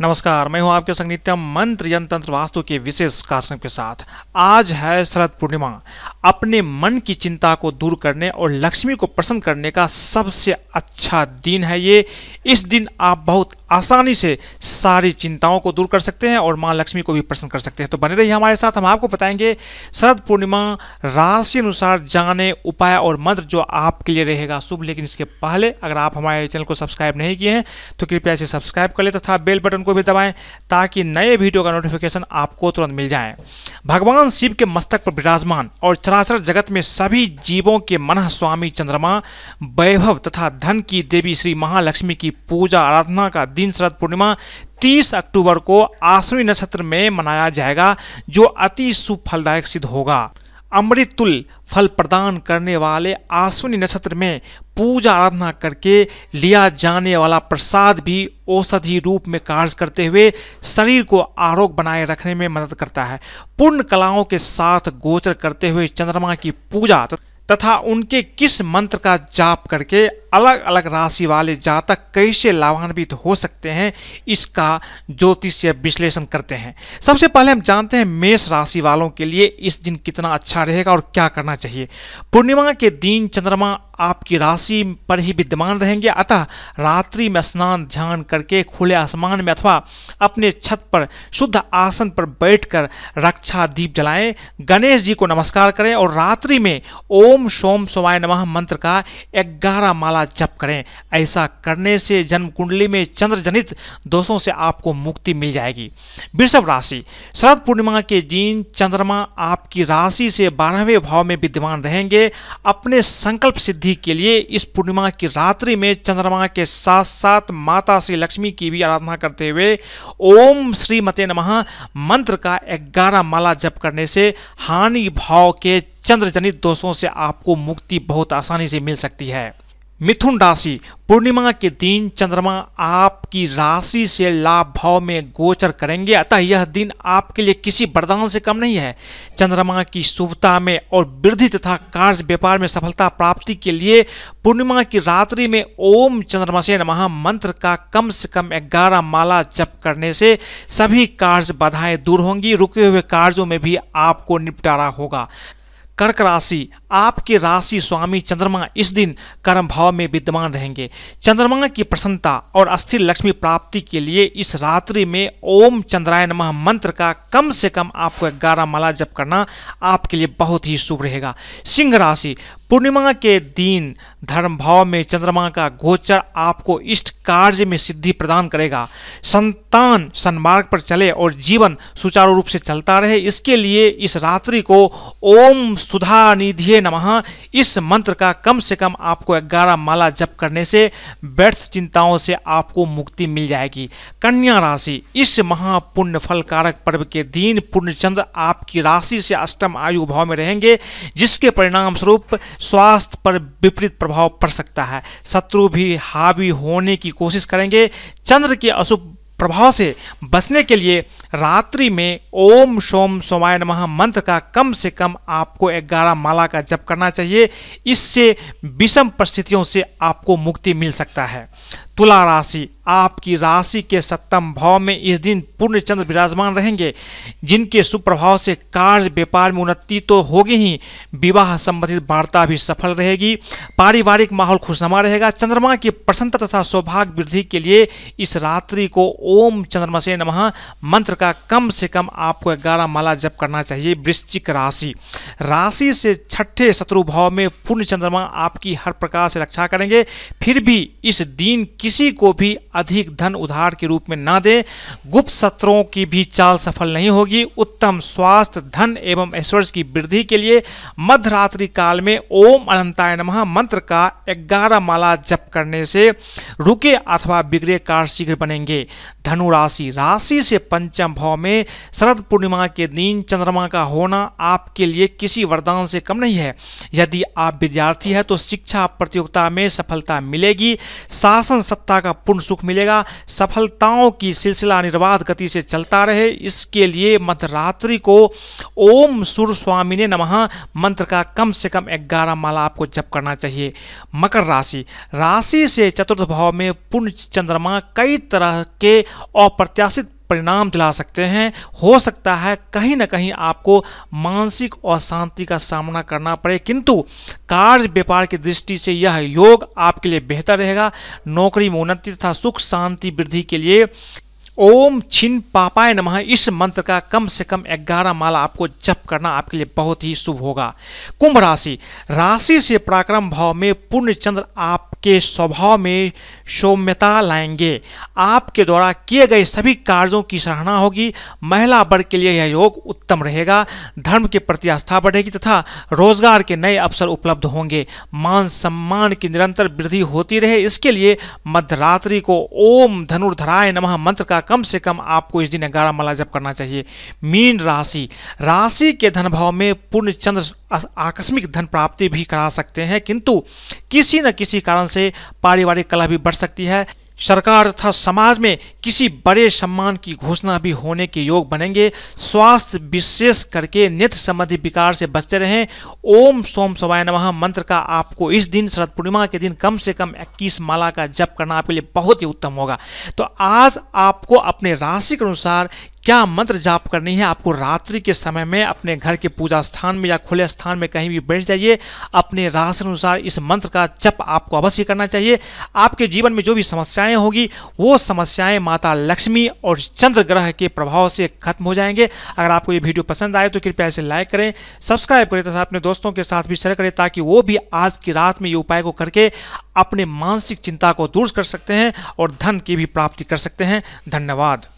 नमस्कार मैं हूं आपके संग नित्यम मंत्र यंत्र वास्तु के विशेष कार्यक्रम के साथ आज है शरद पूर्णिमा अपने मन की चिंता को दूर करने और लक्ष्मी को प्रसन्न करने का सबसे अच्छा दिन है ये इस दिन आप बहुत आसानी से सारी चिंताओं को दूर कर सकते हैं और माँ लक्ष्मी को भी प्रसन्न कर सकते हैं तो बने रहिए हमारे साथ हम आपको बताएंगे शरद पूर्णिमा राशि अनुसार जाने उपाय और मंत्र जो आपके लिए रहेगा शुभ लेकिन इसके पहले अगर आप हमारे चैनल को सब्सक्राइब नहीं किए हैं तो कृपया इसे सब्सक्राइब कर लें तथा बेल बटन को भी दबाएं ताकि नए वीडियो का नोटिफिकेशन आपको तुरंत मिल जाए भगवान शिव के मस्तक पर विराजमान और चराचर जगत में सभी जीवों के मन स्वामी चंद्रमा वैभव तथा धन की देवी श्री महालक्ष्मी की पूजा आराधना का दिन दिन शरद पूर्णिमा 30 अक्टूबर को आश्वी नक्षत्र में मनाया जाएगा जो अति शुभ फलदायक सिद्ध होगा अमृत तुल फल प्रदान करने वाले आश्विनी नक्षत्र में पूजा आराधना करके लिया जाने वाला प्रसाद भी औषधि रूप में कार्य करते हुए शरीर को आरोग्य बनाए रखने में मदद करता है पूर्ण कलाओं के साथ गोचर करते हुए चंद्रमा की पूजा तो तथा उनके किस मंत्र का जाप करके अलग अलग राशि वाले जातक कैसे लाभान्वित हो सकते हैं इसका ज्योतिष विश्लेषण करते हैं सबसे पहले हम जानते हैं मेष राशि वालों के लिए इस दिन कितना अच्छा रहेगा और क्या करना चाहिए पूर्णिमा के दिन चंद्रमा आपकी राशि पर ही विद्यमान रहेंगे अतः रात्रि में स्नान ध्यान करके खुले आसमान में अथवा अपने छत पर शुद्ध आसन पर बैठकर रक्षा दीप जलाएं गणेश जी को नमस्कार करें और रात्रि में ओम सोम सोमाय नमः मंत्र का ग्यारह माला जप करें ऐसा करने से जन्म कुंडली में चंद्र जनित दोषों से आपको मुक्ति मिल जाएगी वृषभ राशि शरद पूर्णिमा के दिन चंद्रमा आपकी राशि से बारहवें भाव में विद्यमान रहेंगे अपने संकल्प सिद्ध वृद्धि के लिए इस पूर्णिमा की रात्रि में चंद्रमा के साथ साथ माता श्री लक्ष्मी की भी आराधना करते हुए ओम श्रीमते नमः मंत्र का ग्यारह माला जप करने से हानि भाव के चंद्रजनित दोषों से आपको मुक्ति बहुत आसानी से मिल सकती है मिथुन राशि पूर्णिमा के दिन चंद्रमा आपकी राशि से लाभ भाव में गोचर करेंगे अतः यह दिन आपके लिए किसी वरदान से कम नहीं है चंद्रमा की शुभता में और वृद्धि तथा कार्य व्यापार में सफलता प्राप्ति के लिए पूर्णिमा की रात्रि में ओम से नमः मंत्र का कम से कम ग्यारह माला जप करने से सभी कार्य बाधाएं दूर होंगी रुके हुए कार्यों में भी आपको निपटारा होगा कर्क राशि आपके राशि स्वामी चंद्रमा इस दिन कर्म भाव में विद्यमान रहेंगे चंद्रमा की प्रसन्नता और अस्थिर लक्ष्मी प्राप्ति के लिए इस रात्रि में ओम चंद्रायन नमः मंत्र का कम से कम आपको ग्यारह माला जप करना आपके लिए बहुत ही शुभ रहेगा सिंह राशि पूर्णिमा के दिन धर्म भाव में चंद्रमा का गोचर आपको इष्ट कार्य में सिद्धि प्रदान करेगा संतान सन्मार्ग पर चले और जीवन सुचारू रूप से चलता रहे इसके लिए इस रात्रि को ओम सुधा निधि नमः इस मंत्र का कम से कम आपको ग्यारह माला जप करने से व्यर्थ चिंताओं से आपको मुक्ति मिल जाएगी कन्या राशि इस महापुण्य फल कारक पर्व के दिन पूर्ण चंद्र आपकी राशि से अष्टम आयु भाव में रहेंगे जिसके परिणाम स्वरूप स्वास्थ्य पर विपरीत प्रभाव पड़ सकता है शत्रु भी हावी होने की कोशिश करेंगे चंद्र के अशुभ प्रभाव से बचने के लिए रात्रि में ओम सोम सोमाय नमः मंत्र का कम से कम आपको ग्यारह माला का जप करना चाहिए इससे विषम परिस्थितियों से आपको मुक्ति मिल सकता है तुला राशि आपकी राशि के सप्तम भाव में इस दिन पूर्ण चंद्र विराजमान रहेंगे जिनके सुप्रभाव से कार्य व्यापार में उन्नति तो होगी ही विवाह संबंधित वार्ता भी सफल रहेगी पारिवारिक माहौल खुशनुमा रहेगा चंद्रमा की प्रसन्नता तथा सौभाग्य वृद्धि के लिए इस रात्रि को ओम चंद्रमा से नमः मंत्र का कम से कम आपको ग्यारह माला जप करना चाहिए वृश्चिक राशि राशि से छठे शत्रु भाव में पूर्ण चंद्रमा आपकी हर प्रकार से रक्षा करेंगे फिर भी इस दिन किसी को भी अधिक धन उधार के रूप में ना दे गुप्त सत्रों की भी चाल सफल नहीं होगी उत्तम स्वास्थ्य धन एवं ऐश्वर्य की वृद्धि के लिए मध्यरात्रि काल में ओम अनंताय नमः मंत्र का ग्यारह माला जप करने से रुके अथवा बिगड़े कार्य शीघ्र बनेंगे धनु राशि राशि से पंचम भाव में शरद पूर्णिमा के दिन चंद्रमा का होना आपके लिए किसी वरदान से कम नहीं है यदि आप विद्यार्थी हैं तो शिक्षा प्रतियोगिता में सफलता मिलेगी शासन सत्ता का पूर्ण सुख मिलेगा सफलताओं की सिलसिला निर्बाध गति से चलता रहे इसके लिए मध्यरात्रि को ओम सूर्य स्वामी ने नमह मंत्र का कम से कम ग्यारह माला आपको जप करना चाहिए मकर राशि राशि से चतुर्थ भाव में पूर्ण चंद्रमा कई तरह के अप्रत्याशित परिणाम दिला सकते हैं हो सकता है कहीं ना कहीं आपको मानसिक अशांति का सामना करना पड़े किंतु कार्य व्यापार की दृष्टि से यह योग आपके लिए बेहतर रहेगा नौकरी में उन्नति तथा सुख शांति वृद्धि के लिए ओम छिन पापाय नमः इस मंत्र का कम से कम ग्यारह माला आपको जप करना आपके लिए बहुत ही शुभ होगा कुंभ राशि राशि से पराक्रम भाव में पूर्ण चंद्र आपके स्वभाव में सौम्यता लाएंगे आपके द्वारा किए गए सभी कार्यों की सराहना होगी महिला वर्ग के लिए यह योग उत्तम रहेगा धर्म के प्रति आस्था बढ़ेगी तथा रोजगार के नए अवसर उपलब्ध होंगे मान सम्मान की निरंतर वृद्धि होती रहे इसके लिए मध्यरात्रि को ओम धनुर्धराय नमः मंत्र का कम से कम आपको इस दिन ग्यारह माला जप करना चाहिए मीन राशि राशि के धन भाव में पूर्ण चंद्र आकस्मिक धन प्राप्ति भी करा सकते हैं किंतु किसी न किसी कारण से पारिवारिक कला भी बढ़ सकती है सरकार तथा समाज में किसी बड़े सम्मान की घोषणा भी होने के योग बनेंगे स्वास्थ्य विशेष करके नेत्र संबंधी विकार से बचते रहें ओम सोम सवाय नमः मंत्र का आपको इस दिन शरद पूर्णिमा के दिन कम से कम 21 माला का जप करना आपके लिए बहुत ही उत्तम होगा तो आज आपको अपने राशि के अनुसार क्या मंत्र जाप करनी है आपको रात्रि के समय में अपने घर के पूजा स्थान में या खुले स्थान में कहीं भी बैठ जाइए अपने राशि अनुसार इस मंत्र का जप आपको अवश्य करना चाहिए आपके जीवन में जो भी समस्याएं होगी वो समस्याएं माता लक्ष्मी और चंद्र ग्रह के प्रभाव से खत्म हो जाएंगे अगर आपको ये वीडियो पसंद आए तो कृपया इसे लाइक करें सब्सक्राइब करें तथा अपने दोस्तों के साथ भी शेयर करें ताकि वो भी आज की रात में ये उपाय को करके अपने मानसिक चिंता को दूर कर सकते हैं और धन की भी प्राप्ति कर सकते हैं धन्यवाद